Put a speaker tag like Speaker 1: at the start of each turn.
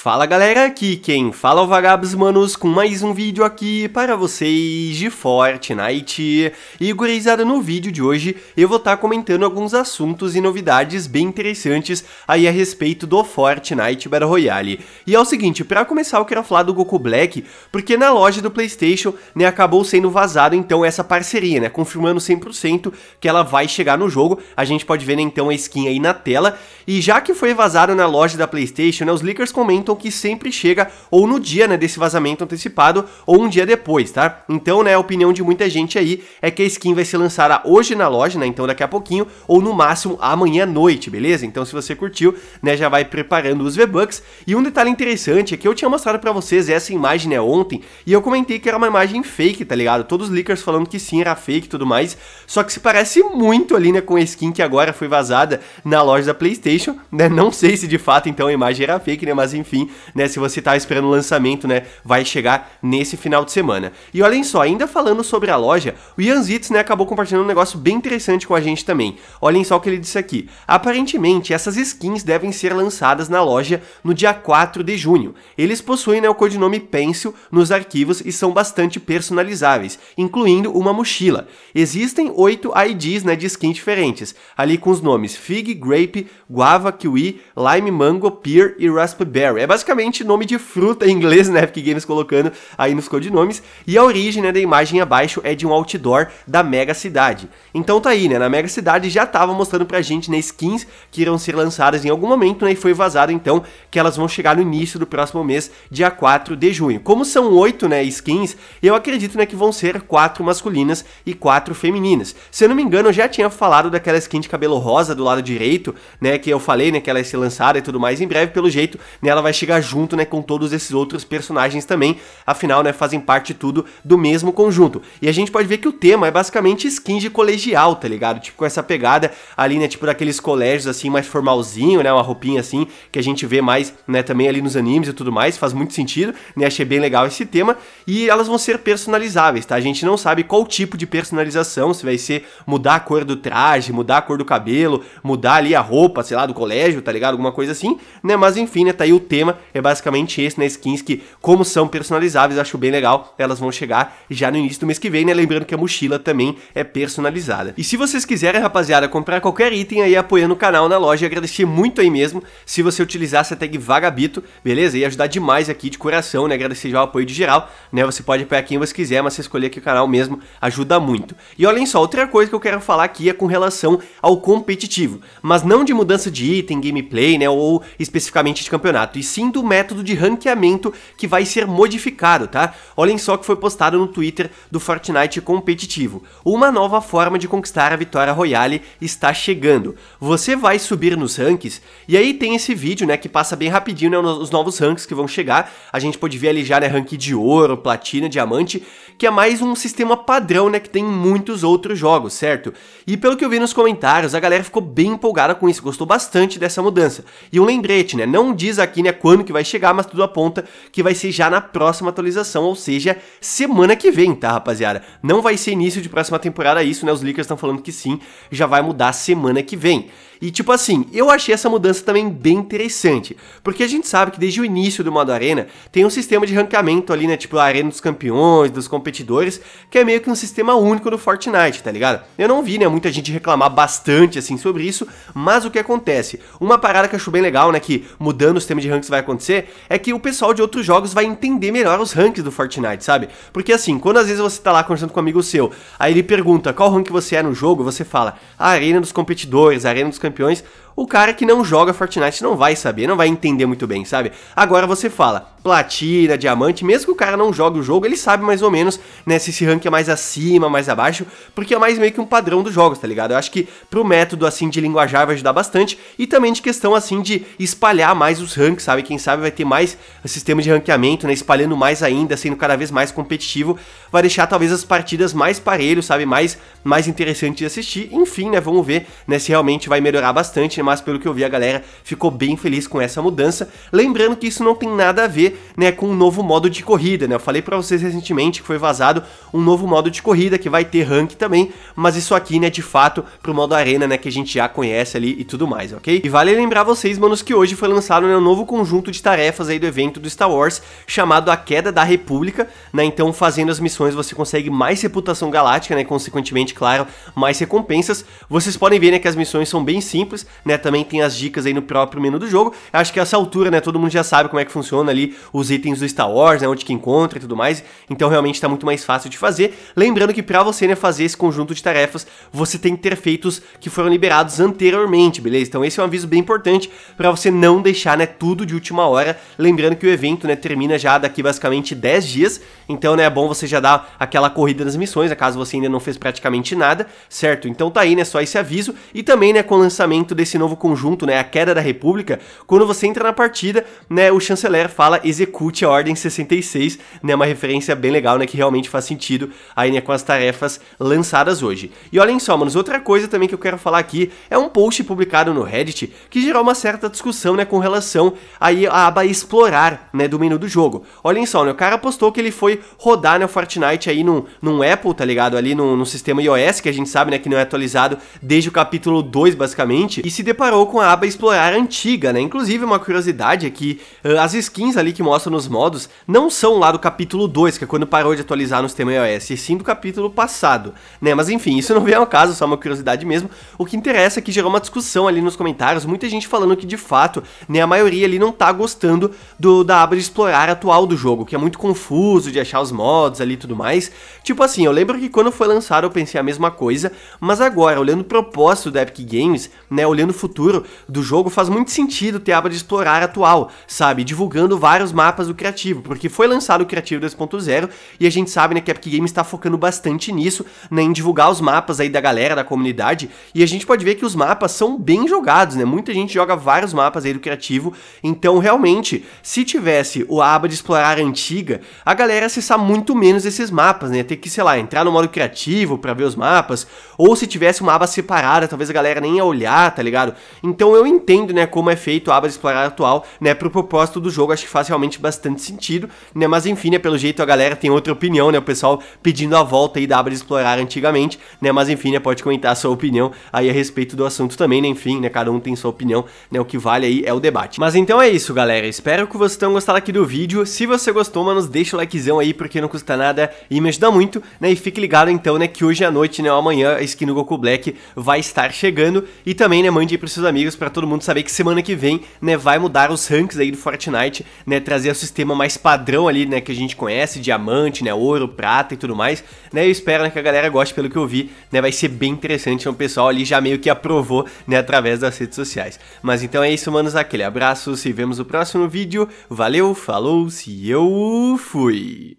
Speaker 1: Fala galera, aqui quem fala é o Vagabos Manos com mais um vídeo aqui para vocês de Fortnite. E gurizada, no vídeo de hoje eu vou estar tá comentando alguns assuntos e novidades bem interessantes aí a respeito do Fortnite Battle Royale. E é o seguinte, para começar eu quero falar do Goku Black, porque na loja do Playstation, né, acabou sendo vazado então essa parceria, né, confirmando 100% que ela vai chegar no jogo. A gente pode ver né, então a skin aí na tela. E já que foi vazado na loja da Playstation, né, os leakers comentam que sempre chega ou no dia né, desse vazamento antecipado ou um dia depois, tá? Então, né, a opinião de muita gente aí é que a skin vai ser lançada hoje na loja, né? Então daqui a pouquinho ou no máximo amanhã à noite, beleza? Então se você curtiu, né, já vai preparando os V-Bucks. E um detalhe interessante é que eu tinha mostrado para vocês essa imagem, né, ontem, e eu comentei que era uma imagem fake, tá ligado? Todos os leakers falando que sim, era fake e tudo mais. Só que se parece muito ali, né, com a skin que agora foi vazada na loja da PlayStation, né? Não sei se de fato então a imagem era fake, né, mas enfim, enfim, né? Se você tá esperando o lançamento, né? Vai chegar nesse final de semana. E olhem só, ainda falando sobre a loja, o Ian Zitz, né, acabou compartilhando um negócio bem interessante com a gente também. Olhem só o que ele disse aqui. Aparentemente, essas skins devem ser lançadas na loja no dia 4 de junho. Eles possuem né, o codinome Pencil nos arquivos e são bastante personalizáveis, incluindo uma mochila. Existem oito IDs né, de skins diferentes, ali com os nomes Fig, Grape, Guava, Kiwi, Lime, Mango, Pear e Raspberry. É basicamente nome de fruta em inglês, né? Epic Games colocando aí nos codinomes. E a origem né, da imagem abaixo é de um outdoor da mega cidade. Então tá aí, né? Na mega cidade já tava mostrando pra gente, né? Skins que irão ser lançadas em algum momento, né? E foi vazado então que elas vão chegar no início do próximo mês, dia 4 de junho. Como são oito, né? Skins, eu acredito, né? Que vão ser quatro masculinas e quatro femininas. Se eu não me engano, eu já tinha falado daquela skin de cabelo rosa do lado direito, né? Que eu falei, né? Que ela ia ser lançada e tudo mais em breve. Pelo jeito, né? Ela vai chegar junto, né, com todos esses outros personagens também, afinal, né, fazem parte tudo do mesmo conjunto. E a gente pode ver que o tema é basicamente skin de colegial, tá ligado? Tipo, com essa pegada ali, né, tipo daqueles colégios assim, mais formalzinho, né, uma roupinha assim, que a gente vê mais, né, também ali nos animes e tudo mais, faz muito sentido, né, achei bem legal esse tema, e elas vão ser personalizáveis, tá? A gente não sabe qual tipo de personalização, se vai ser mudar a cor do traje, mudar a cor do cabelo, mudar ali a roupa, sei lá, do colégio, tá ligado? Alguma coisa assim, né, mas enfim, né, tá aí o tema é basicamente esse, né? Skins que, como são personalizáveis, acho bem legal, elas vão chegar já no início do mês que vem, né? Lembrando que a mochila também é personalizada. E se vocês quiserem, rapaziada, comprar qualquer item aí apoiando o canal na loja, agradecer muito aí mesmo se você utilizasse a tag Vagabito, beleza? E ajudar demais aqui de coração, né? Agradecer já o apoio de geral, né? Você pode apoiar quem você quiser, mas se escolher aqui o canal mesmo ajuda muito. E olhem só, outra coisa que eu quero falar aqui é com relação ao competitivo, mas não de mudança de item, gameplay, né? Ou especificamente de campeonato, e sim sim do método de ranqueamento que vai ser modificado, tá? Olhem só que foi postado no Twitter do Fortnite competitivo. Uma nova forma de conquistar a vitória royale está chegando. Você vai subir nos ranks, e aí tem esse vídeo, né, que passa bem rapidinho, né, os novos ranks que vão chegar. A gente pode ver ali já, né, rank de ouro, platina, diamante, que é mais um sistema padrão, né, que tem muitos outros jogos, certo? E pelo que eu vi nos comentários, a galera ficou bem empolgada com isso, gostou bastante dessa mudança. E um lembrete, né, não diz aqui, né, quando que vai chegar, mas tudo aponta que vai ser já na próxima atualização, ou seja, semana que vem, tá, rapaziada? Não vai ser início de próxima temporada isso, né? Os leakers estão falando que sim, já vai mudar semana que vem. E tipo assim, eu achei essa mudança também bem interessante, porque a gente sabe que desde o início do modo arena tem um sistema de ranqueamento ali, né, tipo a arena dos campeões, dos competidores, que é meio que um sistema único do Fortnite, tá ligado? Eu não vi, né, muita gente reclamar bastante assim sobre isso, mas o que acontece? Uma parada que eu acho bem legal, né, que mudando o sistema de ranking que vai acontecer é que o pessoal de outros jogos vai entender melhor os ranks do Fortnite, sabe? Porque assim, quando às vezes você tá lá conversando com um amigo seu, aí ele pergunta qual rank você é no jogo, você fala, ah, Arena dos Competidores, Arena dos Campeões, o cara que não joga Fortnite não vai saber, não vai entender muito bem, sabe? Agora você fala platina, diamante, mesmo que o cara não jogue o jogo, ele sabe mais ou menos, né, se esse rank é mais acima, mais abaixo, porque é mais meio que um padrão dos jogos, tá ligado? Eu acho que pro método, assim, de linguajar vai ajudar bastante e também de questão, assim, de espalhar mais os ranks, sabe? Quem sabe vai ter mais sistema de ranqueamento, né, espalhando mais ainda, sendo cada vez mais competitivo, vai deixar talvez as partidas mais parelhos, sabe? Mais, mais interessante de assistir, enfim, né, vamos ver, né, se realmente vai melhorar bastante, né, mas pelo que eu vi, a galera ficou bem feliz com essa mudança. Lembrando que isso não tem nada a ver né, com o um novo modo de corrida, né? Eu falei para vocês recentemente que foi vazado um novo modo de corrida que vai ter rank também, mas isso aqui, né, de fato, pro modo arena, né, que a gente já conhece ali e tudo mais, ok? E vale lembrar vocês, manos, que hoje foi lançado né, um novo conjunto de tarefas aí do evento do Star Wars, chamado A Queda da República, né? Então, fazendo as missões, você consegue mais reputação galáctica, né? Consequentemente, claro, mais recompensas. Vocês podem ver, né, que as missões são bem simples, né? quiser também tem as dicas aí no próprio menu do jogo. acho que essa altura, né, todo mundo já sabe como é que funciona ali os itens do Star Wars, né, onde que encontra e tudo mais. Então realmente está muito mais fácil de fazer. Lembrando que para você, né, fazer esse conjunto de tarefas, você tem que ter feitos que foram liberados anteriormente, beleza? Então esse é um aviso bem importante para você não deixar, né, tudo de última hora. Lembrando que o evento, né, termina já daqui basicamente 10 dias, então, né, é bom você já dar aquela corrida nas missões, né, caso você ainda não fez praticamente nada, certo? Então tá aí, né, só esse aviso e também, né, com o lançamento desse novo novo conjunto, né, a queda da república, quando você entra na partida, né, o chanceler fala execute a ordem 66, né, uma referência bem legal, né, que realmente faz sentido aí, né, com as tarefas lançadas hoje. E olhem só, manos, outra coisa também que eu quero falar aqui é um post publicado no Reddit que gerou uma certa discussão, né, com relação aí à aba explorar, né, do menu do jogo. Olhem só, né, o cara postou que ele foi rodar, né, o Fortnite aí num, num Apple, tá ligado, ali num, sistema iOS, que a gente sabe, né, que não é atualizado desde o capítulo 2, basicamente, e se deparou com a aba explorar antiga, né? Inclusive, uma curiosidade é que uh, as skins ali que mostram nos modos não são lá do capítulo 2, que é quando parou de atualizar no sistema iOS, e sim do capítulo passado, né? Mas enfim, isso não vem ao caso, só uma curiosidade mesmo. O que interessa é que gerou uma discussão ali nos comentários, muita gente falando que de fato, né, a maioria ali não tá gostando do, da aba de explorar atual do jogo, que é muito confuso de achar os mods ali e tudo mais. Tipo assim, eu lembro que quando foi lançado eu pensei a mesma coisa, mas agora, olhando o propósito da Epic Games, né, olhando futuro do jogo, faz muito sentido ter a aba de explorar atual, sabe? Divulgando vários mapas do criativo, porque foi lançado o Criativo 2.0 e a gente sabe né, que a Epic Games está focando bastante nisso, né, em divulgar os mapas aí da galera, da comunidade, e a gente pode ver que os mapas são bem jogados, né? Muita gente joga vários mapas aí do criativo, então realmente, se tivesse o aba de explorar antiga, a galera acessar muito menos esses mapas, né? Ter que, sei lá, entrar no modo criativo para ver os mapas, ou se tivesse uma aba separada, talvez a galera nem ia olhar, tá ligado? explorado. Então eu entendo, né, como é feito a aba de explorar atual, né, pro propósito do jogo, acho que faz realmente bastante sentido, né, mas enfim, né, pelo jeito a galera tem outra opinião, né, o pessoal pedindo a volta aí da aba de explorar antigamente, né, mas enfim, né, pode comentar a sua opinião aí a respeito do assunto também, né, enfim, né, cada um tem sua opinião, né, o que vale aí é o debate. Mas então é isso, galera, espero que vocês tenham gostado aqui do vídeo, se você gostou, mano deixa o likezão aí, porque não custa nada e me ajuda muito, né, e fique ligado então, né, que hoje à noite, né, ou amanhã a skin do Goku Black vai estar chegando e também, né, mande para pros seus amigos, para todo mundo saber que semana que vem, né, vai mudar os ranks aí do Fortnite, né, trazer o sistema mais padrão ali, né, que a gente conhece, diamante, né, ouro, prata e tudo mais, né, eu espero né, que a galera goste pelo que eu vi, né, vai ser bem interessante, né, o pessoal ali já meio que aprovou, né, através das redes sociais. Mas então é isso, manos, aquele abraço, se vemos no próximo vídeo, valeu, falou, se eu fui!